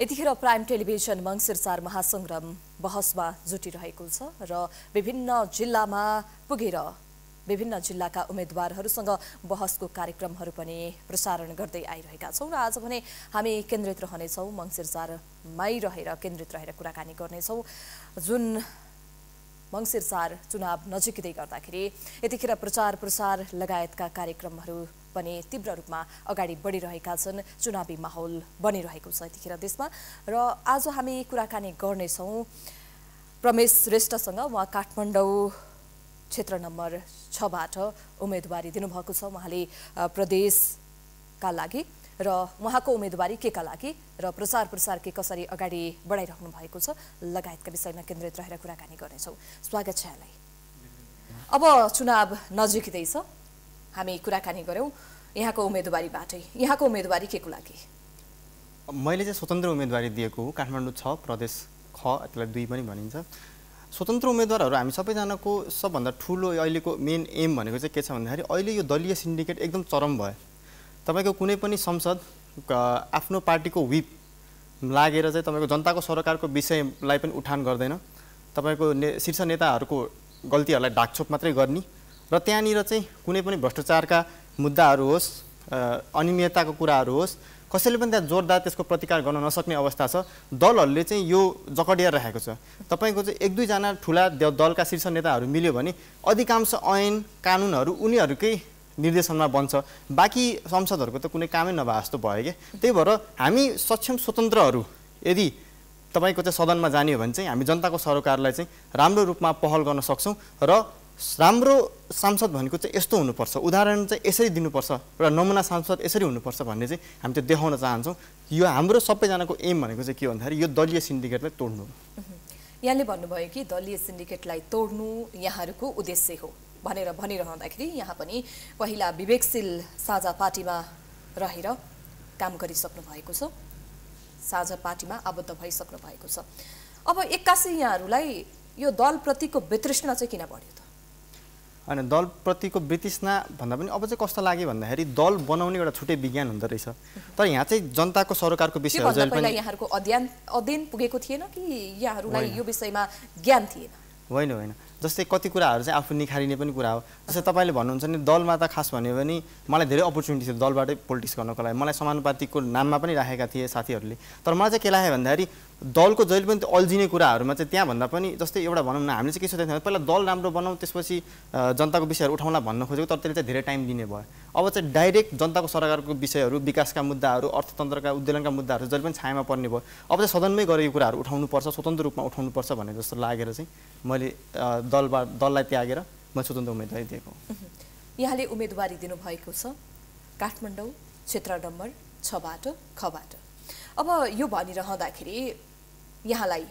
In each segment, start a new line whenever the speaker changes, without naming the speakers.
यतिखेर prime television मङ्सिरसार महासङ्ग्राम बहसमा जुटिरहेको छ र विभिन्न जिल्लामा पुगेर विभिन्न जिल्लाका उम्मेद्वारहरूसँग बहसको कार्यक्रमहरू पनि प्रसारण गर्दै आइरहेका छौँ र आज भने हामी केन्द्रित रहनेछौँ मङ्सिरसारमै रहेर केन्द्रित रहेर कुराकानी गर्नेछौँ जुन मङ्सिरसार चुनाव नजिकदै गर्दाखेरि यतिखेर प्रचार प्रसार लगायतका कार्यक्रमहरू पनि तीव्र रूपमा अगाडि बढिरहेका छन् चुनावी माहौल बनिरहेको छ यतिखेर देशमा र आज हामी कुराकानी गर्नेछौँ प्रमेश श्रेष्ठसँग उहाँ काठमाडौँ क्षेत्र नम्बर छबाट उम्मेदवारी दिनुभएको छ उहाँले प्रदेशका लागि र उहाँको उम्मेदवारी केका लागि र प्रचार प्रसार के कसरी अगाडि बढाइराख्नु भएको छ लगायतका विषयमा केन्द्रित रहेर कुराकानी गर्नेछौँ स्वागत छ यहाँलाई अब चुनाव छ हामी कुराकानी गऱ्यौँ यहाँको उम्मेदवारीबाटै यहाँको उम्मेदवारी के को लागि
मैले चाहिँ स्वतन्त्र उम्मेदवारी दिएको हो काठमाडौँ छ प्रदेश ख त्यसलाई दुई पनि भनिन्छ स्वतन्त्र उम्मेदवारहरू हामी सबैजनाको सबभन्दा ठुलो अहिलेको मेन एम भनेको चाहिँ के छ भन्दाखेरि अहिले यो दलीय सिन्डिकेट एकदम चरम भयो तपाईँको कुनै पनि संसद आफ्नो पार्टीको विप लागेर चाहिँ तपाईँको जनताको सरकारको विषयलाई पनि उठान गर्दैन तपाईँको ने शीर्ष नेताहरूको गल्तीहरूलाई ढाकछोप मात्रै गर्ने र त्यहाँनिर चाहिँ कुनै पनि भ्रष्टाचारका मुद्दाहरू होस् अनियमितताको कुराहरू होस् कसैले पनि त्यहाँ जोरदार त्यसको प्रतिकार गर्न नसक्ने अवस्था छ दलहरूले चाहिँ यो जकडिएर राखेको छ तपाईँको चाहिँ एक दुईजना ठुला दलका शीर्ष नेताहरू मिल्यो भने अधिकांश ऐन कानुनहरू उनीहरूकै निर्देशनमा बन्छ बाँकी संसदहरूको त कुनै कामै नभए जस्तो भयो क्या त्यही भएर हामी सक्षम स्वतन्त्रहरू यदि तपाईँको चाहिँ सदनमा जाने हो भने चाहिँ हामी जनताको सरकारलाई चाहिँ राम्रो रूपमा पहल गर्न सक्छौँ र राम्रो सांसद भनेको चाहिँ यस्तो हुनुपर्छ उदाहरण चाहिँ यसरी दिनुपर्छ र नमुना सांसद यसरी हुनुपर्छ भन्ने चाहिँ हामी त्यो देखाउन चाहन्छौँ यो हाम्रो सबैजनाको एम भनेको चाहिँ के भन्दाखेरि यो दलीय सिन्डिकेटलाई तोड्नु
यहाँले भन्नुभयो कि दलीय सिन्डिकेटलाई तोड्नु यहाँहरूको उद्देश्य हो भनेर भनिरहँदाखेरि यहाँ पनि पहिला विवेकशील साझा पार्टीमा रहेर काम गरिसक्नु भएको छ साझा पार्टीमा आबद्ध भइसक्नु भएको छ अब एक्कासी यहाँहरूलाई यो दलप्रतिको वितृष्णा चाहिँ किन बढ्यो त
होइन दलप्रतिको वितृष्णा भन्दा पनि अब चाहिँ कस्तो लाग्यो भन्दाखेरि दल बनाउने एउटा छुट्टै विज्ञान हुँदो रहेछ तर यहाँ चाहिँ जनताको सरकारको विषय
यहाँहरूको अध्ययन अध्ययन पुगेको थिएन कि यहाँहरूलाई यो विषयमा ज्ञान थिएन
होइन होइन जस्तै कति कुराहरू चाहिँ आफू निखारिने पनि कुरा हो जस्तै तपाईँले भन्नुहुन्छ नि दलमा त खास भन्यो भने मलाई धेरै अपर्च्युनिटी थियो दलबाटै पोलिटिक्स गर्नको लागि मलाई समानुपातिको नाममा पनि राखेका थिए साथीहरूले तर मलाई चाहिँ के लाग्यो भन्दाखेरि दलको जहिले पनि त्यो अल्झिने कुराहरूमा चाहिँ त्यहाँभन्दा पनि जस्तै एउटा भनौँ न हामीले चाहिँ के सोचेको थियौँ पहिला दल राम्रो बनाऊ त्यसपछि जनताको विषयहरू उठाउनलाई भन्न खोजेको तर त्यसले चाहिँ धेरै टाइम दिने भयो अब चाहिँ डाइरेक्ट जनताको सरकारको विषयहरू विकासका मुद्दाहरू अर्थतन्त्रका उद्योगका मुद्दाहरू जहिले पनि छायामा पर्ने भयो अब चाहिँ सदनमै गरेको कुराहरू उठाउनुपर्छ स्वतन्त्र रूपमा उठाउनुपर्छ भन्ने जस्तो लागेर चाहिँ मैले दलबाट दललाई त्यागेर म स्वतन्त्र उम्मेदवारी दिएको
यहाँले उम्मेदवारी दिनुभएको छ काठमाडौँ क्षेत्र नम्बर छबाट खबाट अब यो भनिरहँदाखेरि यहाँलाई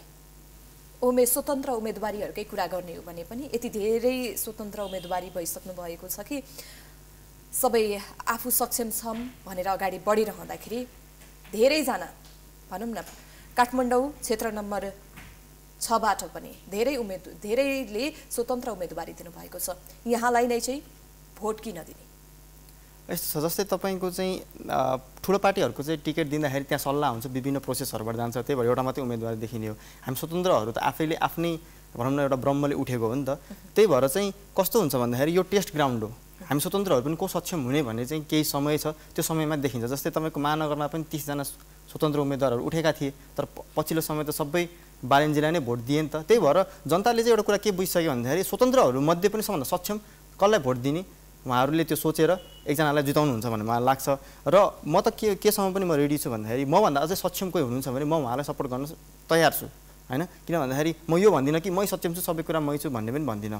उमे स्वतन्त्र उम्मेदवारीहरूकै कुरा गर्ने हो भने पनि यति धेरै स्वतन्त्र उम्मेदवारी भइसक्नु भएको छ कि सबै आफू सक्षम छौँ भनेर अगाडि बढिरहँदाखेरि धेरैजना भनौँ न काठमाडौँ क्षेत्र नम्बर छबाट पनि धेरै उम्मेद धेरैले स्वतन्त्र उम्मेदवारी दिनुभएको छ यहाँलाई नै चाहिँ भोट किन दिने
यस्तो छ जस्तै तपाईँको चाहिँ ठुलो पार्टीहरूको चाहिँ टिकट दिँदाखेरि त्यहाँ सल्लाह हुन्छ विभिन्न प्रोसेसहरूबाट जान्छ त्यही भएर एउटा मात्रै उम्मेदवार देखिने हो हामी स्वतन्त्रहरू त आफैले आफ्नै भनौँ न एउटा ब्रह्मले उठेको हो नि त त्यही भएर चाहिँ कस्तो हुन्छ भन्दाखेरि यो टेस्ट ग्राउन्ड हो हामी स्वतन्त्रहरू पनि को सक्षम हुने भन्ने चाहिँ केही समय छ त्यो समयमा देखिन्छ जस्तै तपाईँको महानगरमा पनि तिसजना स्वतन्त्र उम्मेदवारहरू उठेका थिए तर पछिल्लो समय त सबै बालेन्जीलाई नै भोट दिए नि त त्यही भएर जनताले चाहिँ एउटा कुरा के बुझिसक्यो भन्दाखेरि स्वतन्त्रहरूमध्ये पनि सबभन्दा सक्षम कसलाई भोट दिने उहाँहरूले त्यो सोचेर एकजनालाई जिताउनुहुन्छ भन्ने मलाई लाग्छ र म त के केसम्म पनि म रेडी छु भन्दाखेरि मभन्दा अझै सक्षम कोही हुनुहुन्छ भने म उहाँलाई सपोर्ट गर्न तयार छु होइन किन भन्दाखेरि म यो भन्दिनँ कि मै सक्षम छु सबै कुरा मै छु भन्ने पनि भन्दिनँ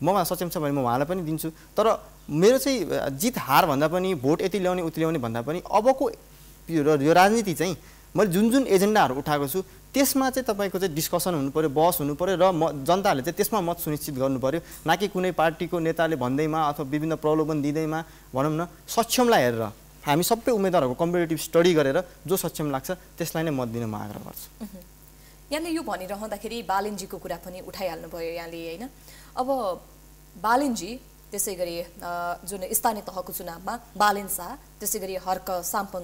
ममा सक्षम छ भने म उहाँलाई पनि दिन्छु तर मेरो चाहिँ जित हार भन्दा पनि भोट यति ल्याउने उति ल्याउने भन्दा पनि अबको यो राजनीति चाहिँ मैले जुन जुन एजेन्डाहरू उठाएको छु त्यसमा चाहिँ तपाईँको चाहिँ डिस्कसन हुनु पऱ्यो बहस हुनु पऱ्यो र म जनताहरूले चाहिँ त्यसमा मत सुनिश्चित गर्नु पऱ्यो न कि कुनै पार्टीको नेताले भन्दैमा अथवा विभिन्न प्रलोभन दिँदैमा भनौँ न सक्षमलाई हेरेर हामी सबै उम्मेदवारहरूको कम्पिटेटिभ स्टडी गरेर जो सक्षम लाग्छ त्यसलाई नै मत दिन म आग्रह गर्छु
यहाँले यो भनिरहँदाखेरि बालिनजीको कुरा पनि उठाइहाल्नुभयो यहाँले होइन अब बालिनजी त्यसै गरी जुन स्थानीय तहको चुनावमा बालेन शाह त्यसै गरी हर्क साम्पङ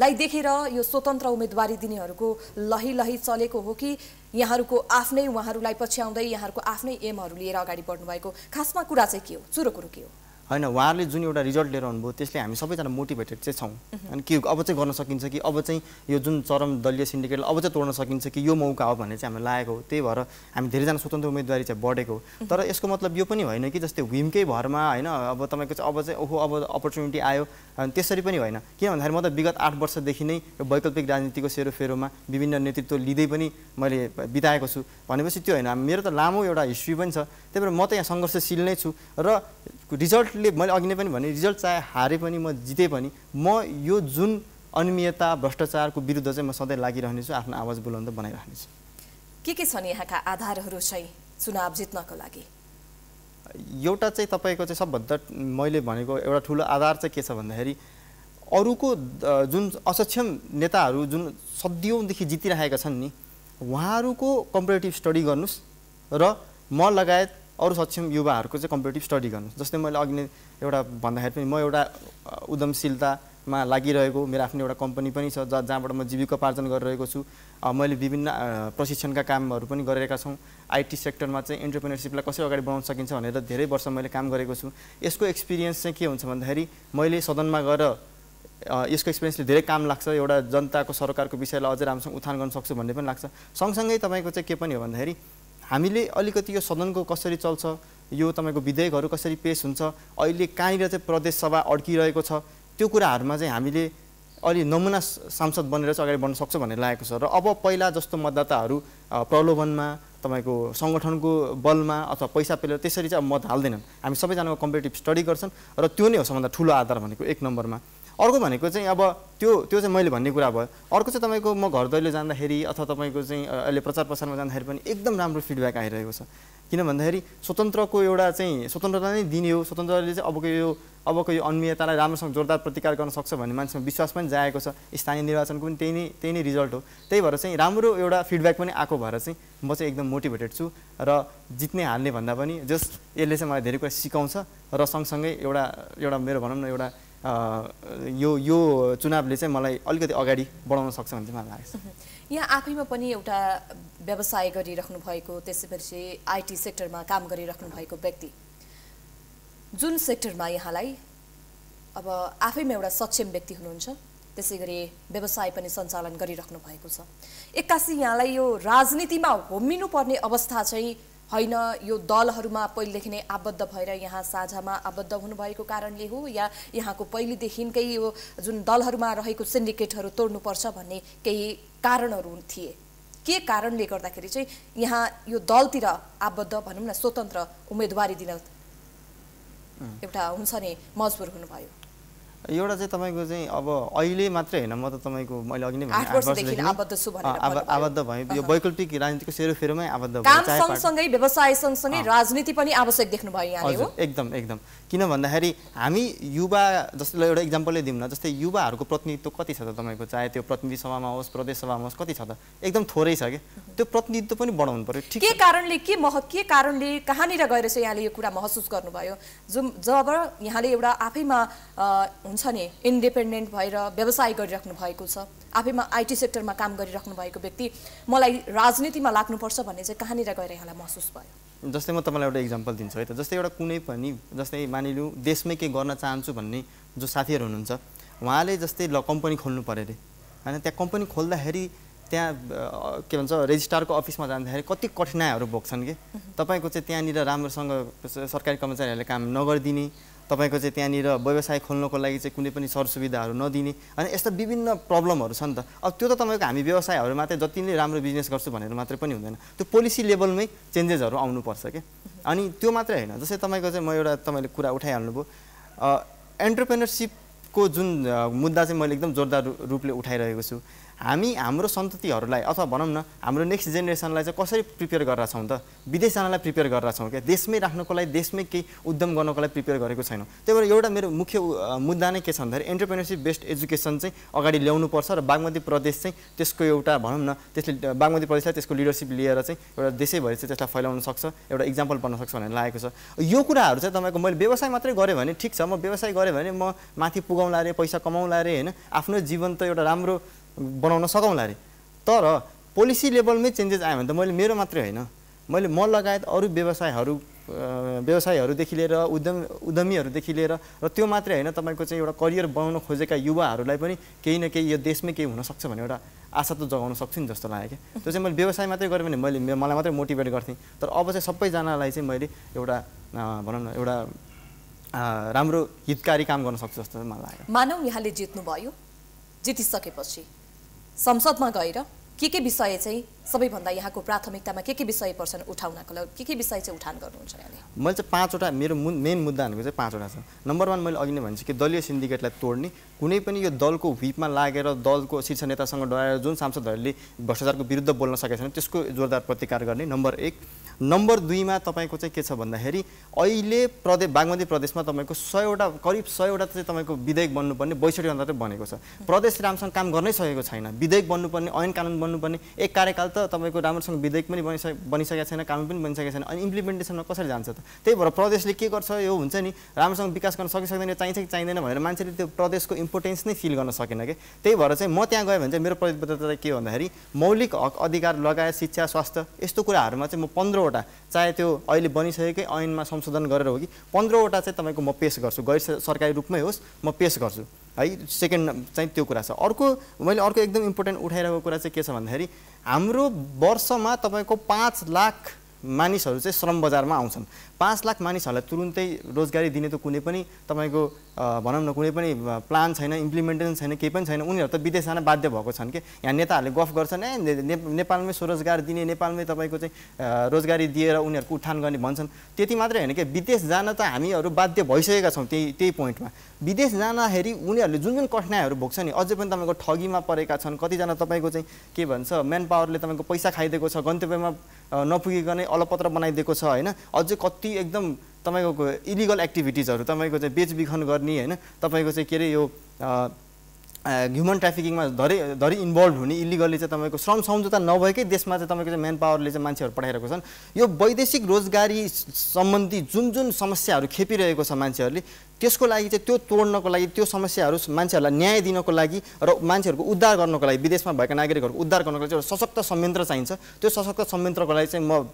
लाई देखेर यो स्वतन्त्र उम्मेदवारी दिनेहरूको लही लही चलेको हो कि यहाँहरूको आफ्नै उहाँहरूलाई पछ्याउँदै यहाँहरूको आफ्नै एमहरू लिएर अगाडि बढ्नु भएको खासमा कुरा चाहिँ के हो चुरो कुरो के हो
होइन उहाँहरूले जुन एउटा रिजल्ट लिएर आउनुभयो त्यसले हामी सबैजना मोटिभेटेड चाहिँ छौँ अनि के अब चाहिँ गर्न सकिन्छ कि अब चाहिँ यो जुन चरम दलीय सिन्डिकेटलाई अब चाहिँ तोड्न सकिन्छ कि यो मौका हो भन्ने चाहिँ हामीलाई लागेको हो त्यही भएर हामी धेरैजना स्वतन्त्र उम्मेदवारी चाहिँ बढेको तर यसको मतलब यो पनि होइन कि जस्तै हिमकै भरमा होइन अब तपाईँको चाहिँ अब चाहिँ ओहो अब अपर्च्युनिटी आयो अनि त्यसरी पनि होइन किन भन्दाखेरि म त विगत आठ वर्षदेखि नै यो वैकल्पिक राजनीतिको सेरोफेरोमा विभिन्न नेतृत्व लिँदै पनि मैले बिताएको छु भनेपछि त्यो होइन मेरो त लामो एउटा हिस्ट्री पनि छ त्यही भएर म त यहाँ सङ्घर्षशील नै छु र रिजल्ट रिजल्टले मैले अघि नै पनि भने रिजल्ट चाहे हारे पनि म जिते पनि म यो जुन अनियमितता भ्रष्टाचारको विरुद्ध चाहिँ म सधैँ लागिरहनेछु आफ्नो आवाज बुलन्द बनाइरहनेछु
के के छन् यहाँका आधारहरू चाहिँ चुनाव जित्नको लागि
एउटा चाहिँ तपाईँको चाहिँ सबभन्दा मैले भनेको एउटा ठुलो आधार चाहिँ के छ भन्दाखेरि अरूको जुन असक्षम नेताहरू जुन सदियौँदेखि जितिरहेका छन् नि उहाँहरूको कम्पेरेटिभ स्टडी गर्नुहोस् र म लगायत अरू सक्षम युवाहरूको चाहिँ कम्पिटेटिभ स्टडी गर्नु जस्तै मैले अघि नै एउटा भन्दाखेरि पनि म एउटा उद्यमशीलतामा लागिरहेको मेरो आफ्नो एउटा कम्पनी पनि छ जहाँ जहाँबाट म जीविकोपार्जन गरिरहेको छु मैले विभिन्न प्रशिक्षणका कामहरू पनि गरेका छौँ आइटी सेक्टरमा चाहिँ इन्टरप्रेनरसिपलाई कसरी अगाडि बढाउन सकिन्छ भनेर धेरै वर्ष मैले काम गरेको छु यसको एक्सपिरियन्स चाहिँ के हुन्छ भन्दाखेरि मैले सदनमा गएर यसको एक्सपिरियन्सले धेरै काम लाग्छ एउटा जनताको सरकारको विषयलाई अझै राम्रोसँग उत्थान गर्न सक्छु भन्ने पनि लाग्छ सँगसँगै तपाईँको चाहिँ के पनि हो भन्दाखेरि हामीले अलिकति यो सदनको कसरी चल्छ यो तपाईँको विधेयकहरू कसरी पेस हुन्छ अहिले कहाँनिर चाहिँ प्रदेशसभा अड्किरहेको छ त्यो कुराहरूमा चाहिँ हामीले अलि नमुना सांसद बनेर चाहिँ अगाडि बढ्न सक्छ भन्ने लागेको छ र अब पहिला जस्तो मतदाताहरू प्रलोभनमा तपाईँको सङ्गठनको बलमा अथवा पैसा पेलेर त्यसरी चाहिँ अब मत हाल्दैनन् हामी सबैजनाको कम्पिटेटिभ स्टडी गर्छन् र त्यो नै हो सबभन्दा ठुलो आधार भनेको एक नम्बरमा अर्को भनेको चाहिँ अब त्यो त्यो चाहिँ मैले भन्ने कुरा भयो अर्को चाहिँ तपाईँको म घर दैलो जाँदाखेरि अथवा तपाईँको चाहिँ अहिले प्रचार प्रसारमा जाँदाखेरि पनि एकदम राम्रो फिडब्याक आइरहेको छ किन भन्दाखेरि स्वतन्त्रको एउटा चाहिँ स्वतन्त्रता नै दिने हो स्वतन्त्रले चाहिँ अबको यो अबको यो अन्मीयतालाई राम्रोसँग जोरदार प्रतिकार गर्न सक्छ भन्ने मान्छेमा विश्वास पनि जाएको छ स्थानीय निर्वाचनको पनि त्यही नै त्यही नै रिजल्ट हो त्यही भएर चाहिँ राम्रो एउटा फिडब्याक पनि आएको भएर चाहिँ म चाहिँ एकदम मोटिभेटेड छु र जित्ने हाल्ने भन्दा पनि जस यसले चाहिँ मलाई धेरै कुरा सिकाउँछ र सँगसँगै एउटा एउटा मेरो भनौँ न एउटा यो यो चुनावले चाहिँ मलाई अलिकति अगाडि बढाउन सक्छ भन्ने मलाई लाग्छ
यहाँ आफैमा पनि एउटा व्यवसाय गरिराख्नु भएको त्यसपछि आइटी सेक्टरमा काम गरिराख्नु भएको व्यक्ति जुन सेक्टरमा यहाँलाई अब आफैमा एउटा सक्षम व्यक्ति हुनुहुन्छ त्यसै गरी व्यवसाय पनि सञ्चालन गरिराख्नु भएको छ एक्कासी यहाँलाई यो राजनीतिमा होमिनु पर्ने अवस्था चाहिँ होइन यो दलहरूमा पहिलेदेखि नै आबद्ध भएर यहाँ साझामा आबद्ध हुनुभएको कारणले हो या यहाँको पहिलेदेखिकै यो जुन दलहरूमा रहेको सिन्डिकेटहरू तोड्नुपर्छ भन्ने केही कारणहरू थिए के कारणले गर्दाखेरि चाहिँ यहाँ यो दलतिर आबद्ध भनौँ न स्वतन्त्र उम्मेदवारी दिन एउटा हुन्छ नि मजबुर हुनुभयो
एउटा चाहिँ तपाईँको चाहिँ अब अहिले मात्रै होइन म त तपाईँको मैले अघि नै
आबद्ध
भएँ यो वैकल्पिक राजनीतिको सेरोफेरोमै आबद्ध सँगसँगै
व्यवसाय सँगसँगै राजनीति पनि आवश्यक देख्नुभयो यहाँले
एकदम एकदम किन भन्दाखेरि हामी युवा जसलाई एउटा इक्जाम्पलै दिउँ न जस्तै युवाहरूको प्रतिनिधित्व कति छ त तपाईँको चाहे त्यो प्रतिनिधि सभामा होस् प्रदेश सभामा होस् कति छ त एकदम थोरै छ कि त्यो प्रतिनिधित्व पनि बढाउनु पर्यो ठिक
के कारणले के मह के कारणले कहाँनिर गएर चाहिँ यहाँले यो कुरा महसुस गर्नुभयो जुन जब यहाँले एउटा आफैमा हुन्छ नि इन्डिपेन्डेन्ट भएर व्यवसाय गरिराख्नु भएको छ आफैमा आइटी सेक्टरमा काम गरिराख्नु भएको व्यक्ति मलाई राजनीतिमा लाग्नुपर्छ भन्ने चाहिँ कहाँनिर गएर यहाँलाई महसुस
भयो जस्तै म तपाईँलाई एउटा इक्जाम्पल दिन्छु है त जस्तै एउटा कुनै पनि जस्तै मानिलिउँ देशमै केही गर्न चाहन्छु भन्ने जो साथीहरू हुनुहुन्छ उहाँले जस्तै ल कम्पनी खोल्नु पऱ्यो अरे होइन त्यहाँ कम्पनी खोल्दाखेरि त्यहाँ के भन्छ रेजिस्ट्रारको अफिसमा जाँदाखेरि कति कठिनाइहरू भोग्छन् कि तपाईँको चाहिँ त्यहाँनिर राम्रोसँग सरकारी कर्मचारीहरूले काम नगरिदिने तपाईँको चाहिँ त्यहाँनिर व्यवसाय खोल्नको लागि चाहिँ कुनै पनि सरसुविधाहरू नदिने अनि यस्ता विभिन्न प्रब्लमहरू छन् त अब त्यो त तपाईँको हामी व्यवसायहरू मात्रै जति नै राम्रो बिजनेस गर्छु भनेर मात्रै पनि हुँदैन त्यो पोलिसी लेभलमै चेन्जेसहरू आउनुपर्छ क्या अनि त्यो मात्रै होइन जस्तै तपाईँको चाहिँ म एउटा तपाईँले कुरा उठाइहाल्नुभयो एन्टरप्रेनरसिपको जुन मुद्दा चाहिँ मैले एकदम जोरदार रूपले उठाइरहेको छु हामी हाम्रो सन्ततिहरूलाई अथवा भनौँ न हाम्रो नेक्स्ट जेनेरेसनलाई चाहिँ कसरी प्रिपेयर गरेर छौँ त विदेश जानलाई प्रिपेयर गरेर छौँ क्या देशमै राख्नको लागि देशमै केही उद्यम गर्नको लागि प्रिपेयर गरेको छैनौँ त्यही भएर एउटा मेरो मुख्य मुद्दा नै के छ भन्दाखेरि एन्टरप्रेनरसिप बेस्ड एजुकेसन चाहिँ अगाडि ल्याउनुपर्छ र बागमती प्रदेश चाहिँ त्यसको एउटा भनौँ न त्यसले बागमती प्रदेशलाई त्यसको लिडरसिप लिएर चाहिँ एउटा देशैभरि चाहिँ त्यसलाई फैलाउन सक्छ एउटा इक्जाम्पल बन्न सक्छ भनेर लागेको छ यो कुराहरू चाहिँ तपाईँको मैले व्यवसाय मात्रै गरेँ भने ठिक छ म व्यवसाय गरेँ भने म माथि पुगाउँला अरे पैसा कमाउँला अरे होइन आफ्नो जीवन त एउटा राम्रो बनाउन सकौँला अरे तर पोलिसी लेभलमै चेन्जेस आयो भने त मैले मेरो मात्रै होइन मैले म लगायत अरू व्यवसायहरू व्यवसायहरूदेखि लिएर उद्यम उद्यमीहरूदेखि लिएर र त्यो मात्रै होइन तपाईँको चाहिँ एउटा करियर बनाउन खोजेका युवाहरूलाई पनि केही न केही यो देशमै केही हुनसक्छ भन्ने एउटा आशा त जगाउन सक्छु नि जस्तो लाग्यो क्या त्यो चाहिँ मैले व्यवसाय मात्रै गरेँ भने मैले मलाई मात्रै मोटिभेट गर्थेँ तर अब चाहिँ सबैजनालाई चाहिँ मैले एउटा भनौँ न एउटा राम्रो हितकारी काम गर्न सक्छु जस्तो मलाई लाग्यो
मानव यहाँले जित्नुभयो जितिसकेपछि संसदमा गएर के के विषय चाहिँ सबैभन्दा यहाँको प्राथमिकतामा के के विषय पर्छन् उठाउनको लागि के के विषय चाहिँ उठान गर्नुहुन्छ
यहाँले मैले चाहिँ पाँचवटा मेरो मु मेन मुद्दा भनेको चाहिँ पाँचवटा छ नम्बर वान मैले अघि नै भन्छु कि दलीय सिन्डिकेटलाई तोड्ने कुनै पनि यो दलको ह्विपमा लागेर दलको शीर्ष नेतासँग डराएर जुन सांसदहरूले भ्रष्टाचारको विरुद्ध बोल्न सकेका छैन त्यसको जोरदार प्रतिकार गर्ने नम्बर एक नम्बर दुईमा तपाईँको चाहिँ के छ भन्दाखेरि अहिले प्रदेश बागमती प्रदेशमा तपाईँको सयवटा करिब सयवटा चाहिँ तपाईँको विधेयक बन्नुपर्ने बैसठीभन्दा चाहिँ बनेको छ प्रदेश राम्रोसँग काम गर्नै सकेको छैन विधेयक बन्नुपर्ने ऐन कानुन बन्नुपर्ने एक कार्यकाल त तपाईँको राम्रोसँग विधेयक पनि बनिसके बनिसकेको छैन कानुन पनि बनिसकेको छैन अनि इम्प्लिमेन्टेसनमा कसरी जान्छ त त्यही भएर प्रदेशले के गर्छ यो हुन्छ नि राम्रोसँग विकास गर्न सकिसक्दैन चाहिन्छ कि चाहिँदैन भनेर मान्छेले त्यो प्रदेशको इम्पोर्टेन्स नै फिल गर्न सकेन कि त्यही भएर चाहिँ म त्यहाँ गएँ भने चाहिँ मेरो प्रतिबद्धता के भन्दाखेरि मौलिक हक अधिकार लगायत शिक्षा स्वास्थ्य यस्तो कुराहरूमा चाहिँ म पन्ध्रवटा चाहे त्यो अहिले बनिसकेकै ऐनमा संशोधन गरेर हो कि पन्ध्रवटा चाहिँ तपाईँको म पेस गर्छु गैर सरकारी रूपमै होस् म पेस गर्छु है सेकेन्ड चाहिँ त्यो कुरा छ अर्को मैले अर्को एकदम इम्पोर्टेन्ट उठाइरहेको कुरा चाहिँ के छ भन्दाखेरि हाम्रो वर्षमा तपाईँको पाँच लाख मानिसहरू चाहिँ श्रम बजारमा आउँछन् पाँच लाख मानिसहरूलाई तुरुन्तै रोजगारी दिने त कुनै पनि तपाईँको भनौँ न कुनै पनि प्लान छैन इम्प्लिमेन्टेसन छैन केही पनि छैन उनीहरू त विदेश जान बाध्य भएको छन् कि यहाँ नेताहरूले गफ गर्छन् ए नेपालमै स्वरोजगार दिने नेपालमै तपाईँको चाहिँ रोजगारी दिएर उनीहरूको उत्थान गर्ने भन्छन् त्यति मात्रै होइन कि विदेश जान त हामीहरू बाध्य भइसकेका छौँ त्यही त्यही पोइन्टमा विदेश जाँदाखेरि उनीहरूले जुन जुन कठिनाइहरू भोग्छ नि अझै पनि तपाईँको ठगीमा परेका छन् कतिजना तपाईँको चाहिँ के भन्छ म्यान पावरले तपाईँको पैसा खाइदिएको छ गन्तव्यमा नपुगिकनै अलपत्र बनाइदिएको छ होइन अझै कति एकदम तपाईँको इलिगल एक्टिभिटिजहरू तपाईँको चाहिँ बेचबिखन गर्ने होइन तपाईँको चाहिँ के अरे यो ह्युमन ट्राफिकिङमा धेरै धरै इन्भल्भ हुने इलिगल्ली चाहिँ तपाईँको श्रम सम्झौता नभएकै देशमा चाहिँ तपाईँको चाहिँ म्यान पावरले चाहिँ मान्छेहरू पठाइरहेको छन् यो वैदेशिक रोजगारी सम्बन्धी जुन जुन समस्याहरू खेपिरहेको छ मान्छेहरूले त्यसको लागि चाहिँ त्यो तोड्नको लागि त्यो समस्याहरू मान्छेहरूलाई न्याय दिनको लागि र मान्छेहरूको उद्धार गर्नको लागि विदेशमा भएका नागरिकहरूको उद्धार गर्नको लागि एउटा सशक्त संयन्त्र चाहिन्छ त्यो सशक्त संयन्त्रको लागि चाहिँ म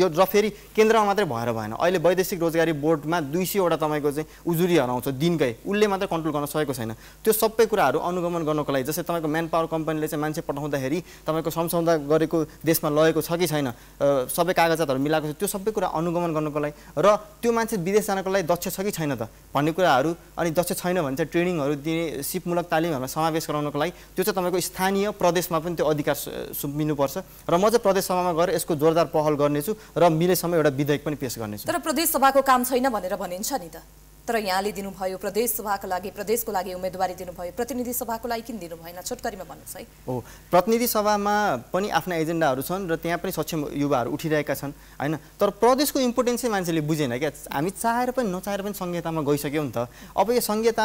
यो र फेरि केन्द्रमा मात्रै भएर भएन अहिले वैदेशिक रोजगारी बोर्डमा दुई सयवटा तपाईँको चाहिँ उजुरीहरू आउँछ दिनकै उसले मात्रै कन्ट्रोल गर्न सकेको छैन त्यो सबै कुराहरू अनुगमन गर्नको लागि जस्तै तपाईँको म्यान पावर कम्पनीले चाहिँ मान्छे पठाउँदाखेरि तपाईँको सम्झौता गरेको देशमा लगेको छ कि छैन सबै कागजातहरू मिलाएको छ त्यो सबै कुरा अनुगमन गर्नको लागि र त्यो मान्छे विदेश जानको लागि दक्ष छ कि छैन त भन्ने कुराहरू अनि दक्ष छैन भने चाहिँ ट्रेनिङहरू दिने सिपमूलक तालिमहरूमा समावेश गराउनको लागि त्यो चाहिँ तपाईँको स्थानीय प्रदेशमा पनि त्यो अधिकार सुम्पिनुपर्छ र म चाहिँ प्रदेश सभामा गएर यसको जोरदार पहल गर्नेछु र मिलेसम्म एउटा विधेयक पनि पेस गर्नेछु तर
प्रदेश सभाको काम छैन भनेर भनिन्छ नि त तर यहाँले दिनुभयो प्रदेश सभाको लागि प्रदेशको लागि उम्मेदवारी दिनुभयो प्रतिनिधि सभाको लागि किन दिनुभएन भएन छोटकरीमा भन्नुहोस् है
हो प्रतिनिधि सभामा पनि आफ्ना एजेन्डाहरू छन् र त्यहाँ पनि सक्षम युवाहरू उठिरहेका छन् होइन तर प्रदेशको इम्पोर्टेन्स चाहिँ मान्छेले बुझेन क्या हामी चाहेर पनि नचाहेर पनि संहितामा गइसक्यौँ नि त अब यो संहिता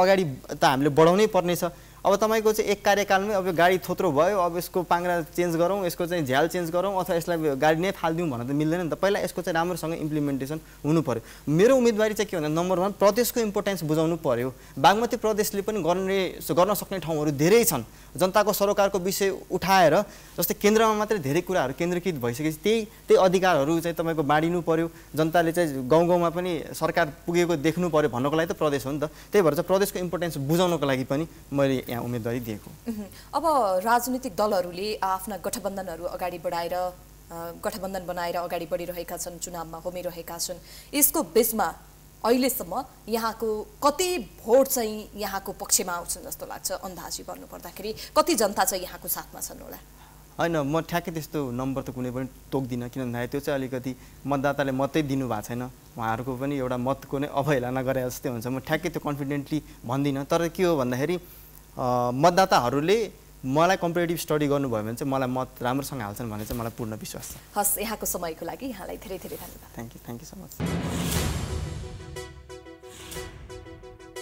अगाडि त हामीले बढाउनै पर्नेछ अब तपाईँको चाहिँ एक कार्यकालमै अब गाडी थोत्रो भयो अब यसको पाङ्रा चेन्ज गरौँ यसको चाहिँ झ्याल चेन्ज गरौँ अथवा यसलाई गाडी नै फालिदिउँ भनेर त मिल्दैन नि त पहिला यसको चाहिँ राम्रोसँग इम्प्लिमेन्टेसन हुनु पऱ्यो मेरो उम्मेदवारी चाहिँ के भन्दा नम्बर वान प्रदेशको इम्पोर्टेन्स बुझाउनु पऱ्यो बागमती प्रदेशले पनि गर्ने गर्न सक्ने ठाउँहरू धेरै छन् जनताको सरोकारको विषय उठाएर जस्तै केन्द्रमा मात्रै धेरै कुराहरू केन्द्रीकृत भइसकेपछि त्यही त्यही अधिकारहरू चाहिँ तपाईँको बाँडिनु पऱ्यो जनताले चाहिँ गाउँ गाउँमा पनि सरकार पुगेको देख्नु पऱ्यो भन्नको लागि त प्रदेश हो नि त त्यही भएर चाहिँ प्रदेशको इम्पोर्टेन्स बुझाउनको लागि पनि मैले यहाँ उम्मेदवारी दिएको
अब राजनीतिक दलहरूले आफ्ना गठबन्धनहरू अगाडि बढाएर गठबन्धन बनाएर अगाडि बढिरहेका छन् चुनावमा होमिरहेका छन् यसको बिचमा अहिलेसम्म यहाँको कति भोट चाहिँ यहाँको पक्षमा आउँछन् जस्तो लाग्छ अन्दाजी पर्दाखेरि कति जनता चाहिँ यहाँको साथमा छन् होला
होइन म ठ्याक्कै त्यस्तो नम्बर त कुनै पनि तोक्दिनँ किन भन्दाखेरि त्यो चाहिँ अलिकति मतदाताले मतै दिनुभएको छैन उहाँहरूको पनि एउटा मतको नै अवहेलना गरे जस्तै हुन्छ म ठ्याक्कै त्यो कन्फिडेन्टली भन्दिनँ तर के हो भन्दाखेरि मतदाताहरूले मलाई कम्पिटेटिभ स्टडी गर्नुभयो भने चाहिँ मलाई मत राम्रोसँग हाल्छन् भन्ने चाहिँ मलाई पूर्ण विश्वास छ
हस् यहाँको समयको लागि यहाँलाई धेरै धेरै धन्यवाद
thank you thank you so much